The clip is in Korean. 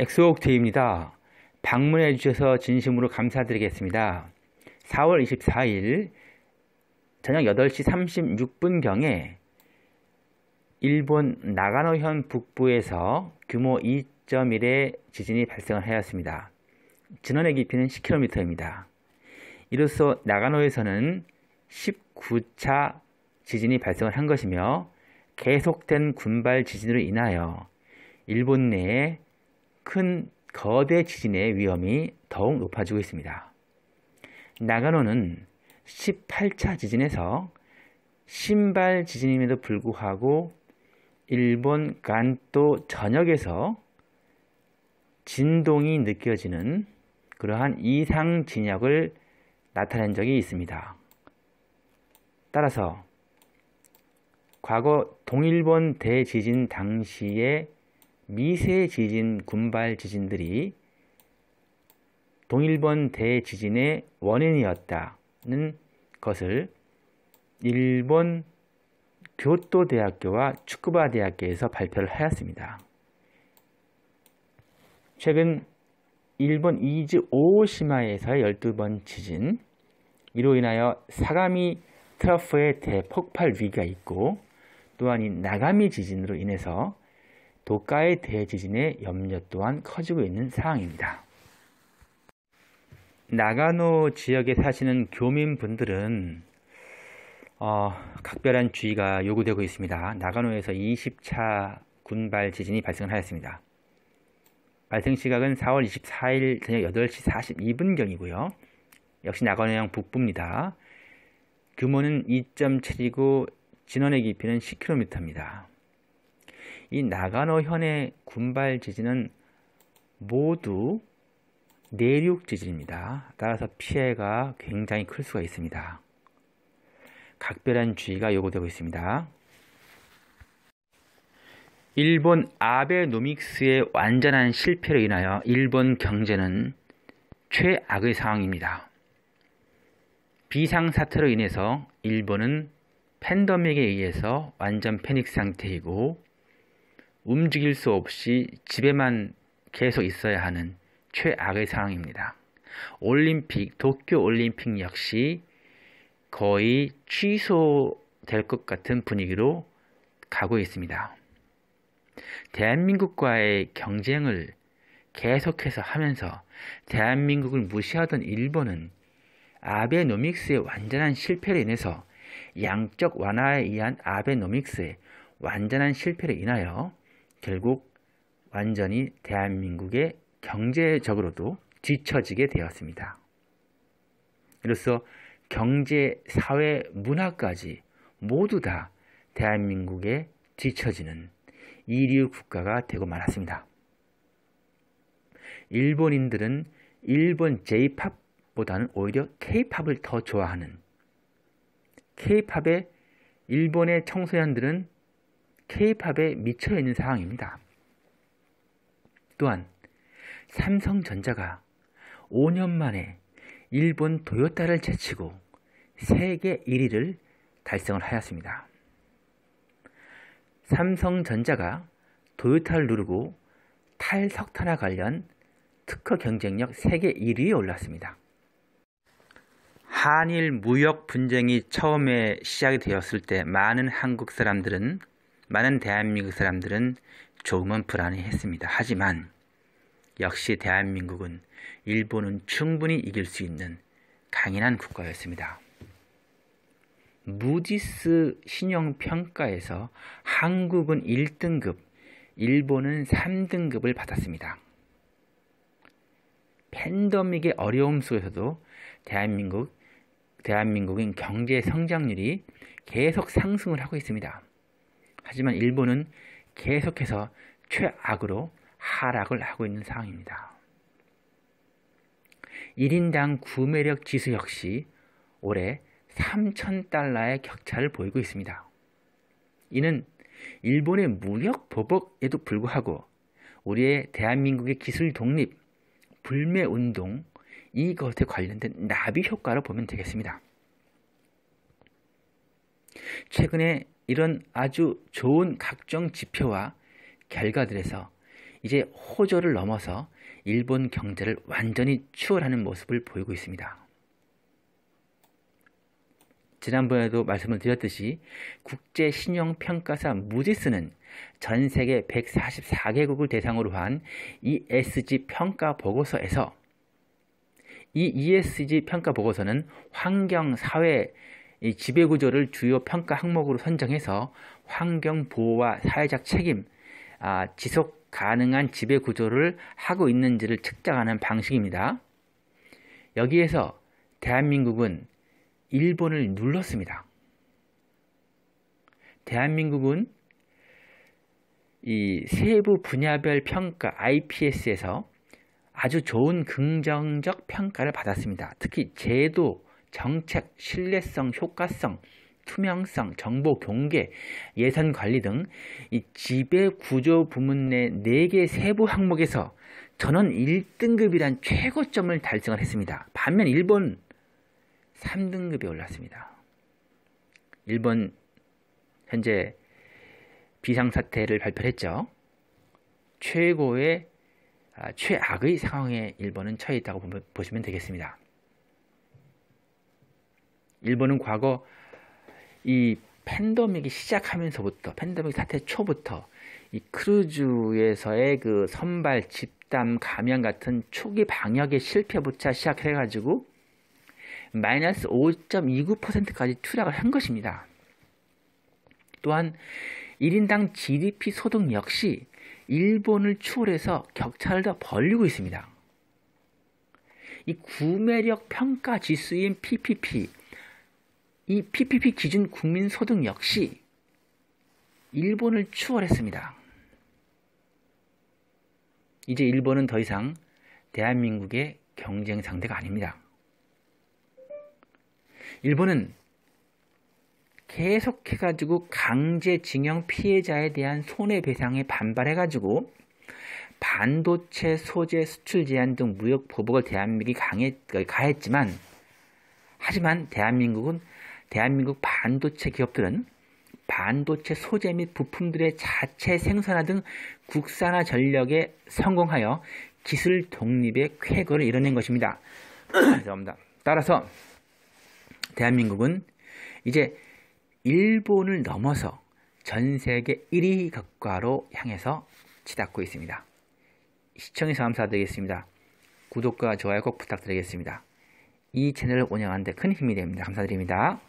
엑소옥트입니다 방문해 주셔서 진심으로 감사드리겠습니다. 4월 24일 저녁 8시 36분경에 일본 나가노현 북부에서 규모 2.1의 지진이 발생을 하였습니다. 진원의 깊이는 10km입니다. 이로써 나가노에서는 19차 지진이 발생을 한 것이며 계속된 군발 지진으로 인하여 일본 내에 큰 거대 지진의 위험이 더욱 높아지고 있습니다. 나가노는 18차 지진에서 신발 지진임에도 불구하고 일본 간도 전역에서 진동이 느껴지는 그러한 이상 진역을 나타낸 적이 있습니다. 따라서 과거 동일본 대지진 당시의 미세 지진, 군발 지진들이 동일본 대지진의 원인이었다는 것을 일본 교토 대학교와 축구바 대학교에서 발표를 하였습니다. 최근 일본 이즈 오시마에서의 12번 지진 이로 인하여 사가미 트러프의 대폭발 위기가 있고 또한 이 나가미 지진으로 인해서 도가의 대지진의 염려 또한 커지고 있는 상황입니다. 나가노 지역에 사시는 교민분들은 어, 각별한 주의가 요구되고 있습니다. 나가노에서 20차 군발 지진이 발생하였습니다. 발생 시각은 4월 24일 저녁 8시 42분경이고요. 역시 나가노양 북부입니다. 규모는 2.7이고 진원의 깊이는 10km입니다. 이 나가노 현의 군발 지진은 모두 내륙 지진입니다. 따라서 피해가 굉장히 클 수가 있습니다. 각별한 주의가 요구되고 있습니다. 일본 아베노믹스의 완전한 실패로 인하여 일본 경제는 최악의 상황입니다. 비상사태로 인해서 일본은 팬더믹에 의해서 완전 패닉 상태이고 움직일 수 없이 집에만 계속 있어야 하는 최악의 상황입니다. 올림픽, 도쿄 올림픽 역시 거의 취소될 것 같은 분위기로 가고 있습니다. 대한민국과의 경쟁을 계속해서 하면서 대한민국을 무시하던 일본은 아베노믹스의 완전한 실패로 인해서 양적 완화에 의한 아베노믹스의 완전한 실패로 인하여 결국 완전히 대한민국의 경제적으로도 뒤처지게 되었습니다. 이로써 경제, 사회, 문화까지 모두 다 대한민국에 뒤처지는 이류 국가가 되고 말았습니다. 일본인들은 일본 J-팝보다는 오히려 K-팝을 더 좋아하는 K-팝에 일본의 청소년들은 케이팝에 미쳐 있는 상황입니다. 또한 삼성전자가 5년 만에 일본 도요타를 제치고 세계 1위를 달성을 하였습니다. 삼성전자가 도요타를 누르고 탈석탄화 관련 특허 경쟁력 세계 1위에 올랐습니다. 한일 무역 분쟁이 처음에 시작이 되었을 때 많은 한국 사람들은 많은 대한민국 사람들은 조금은 불안해했습니다. 하지만 역시 대한민국은 일본은 충분히 이길 수 있는 강인한 국가였습니다. 무디스 신용평가에서 한국은 1등급, 일본은 3등급을 받았습니다. 팬더믹의 어려움 속에서도 대한민국, 대한민국인 경제 성장률이 계속 상승을 하고 있습니다. 하지만 일본은 계속해서 최악으로 하락을 하고 있는 상황입니다. 1인당 구매력 지수 역시 올해 3,000달러의 격차를 보이고 있습니다. 이는 일본의 무역 보복에도 불구하고 우리의 대한민국의 기술 독립, 불매 운동 이것에 관련된 나비 효과로 보면 되겠습니다. 최근에 이런 아주 좋은 각종 지표와 결과들에서 이제 호조를 넘어서 일본 경제를 완전히 추월하는 모습을 보이고 있습니다. 지난번에도 말씀을 드렸듯이 국제 신용 평가사 무디스는 전 세계 144개국을 대상으로 한 ESG 평가 보고서에서 이 ESG 평가 보고서는 환경, 사회, 이 지배 구조를 주요 평가 항목으로 선정해서 환경 보호와 사회적 책임, 아, 지속 가능한 지배 구조를 하고 있는지를 측정하는 방식입니다. 여기에서 대한민국은 일본을 눌렀습니다. 대한민국은 이 세부 분야별 평가 IPS에서 아주 좋은 긍정적 평가를 받았습니다. 특히 제도, 정책, 신뢰성, 효과성, 투명성, 정보 경계, 예산 관리 등이 지배 구조 부문 내 네 개 세부 항목에서 전원 1등급이란 최고점을 달성을 했습니다. 반면 일본 3등급에 올랐습니다. 일본 현재 비상사태를 발표했죠. 최고의 아, 최악의 상황에 일본은 처해 있다고 보시면 되겠습니다. 일본은 과거 이 팬데믹이 시작하면서부터 팬데믹 사태 초부터 이 크루즈에서의 그 선발 집단 감염 같은 초기 방역의 실패부터 시작해가지고 마이너스 5.29%까지 투락을한 것입니다. 또한 1인당 GDP 소득 역시 일본을 추월해서 격차를 더 벌리고 있습니다. 이 구매력 평가 지수인 PPP 이 PPP 기준 국민소득 역시 일본을 추월했습니다. 이제 일본은 더 이상 대한민국의 경쟁 상대가 아닙니다. 일본은 계속해가지고 강제징용 피해자에 대한 손해배상에 반발해가지고 반도체 소재 수출 제한 등 무역 보복을 대한민국이 강해, 가했지만 하지만 대한민국은 대한민국 반도체 기업들은 반도체 소재 및 부품들의 자체 생산화 등 국산화 전략에 성공하여 기술 독립의 쾌거를 이뤄낸 것입니다. 따라서 대한민국은 이제 일본을 넘어서 전 세계 1위 국가로 향해서 치닫고 있습니다. 시청해서 감사드리겠습니다. 구독과 좋아요 꼭 부탁드리겠습니다. 이 채널을 운영하는데 큰 힘이 됩니다. 감사드립니다.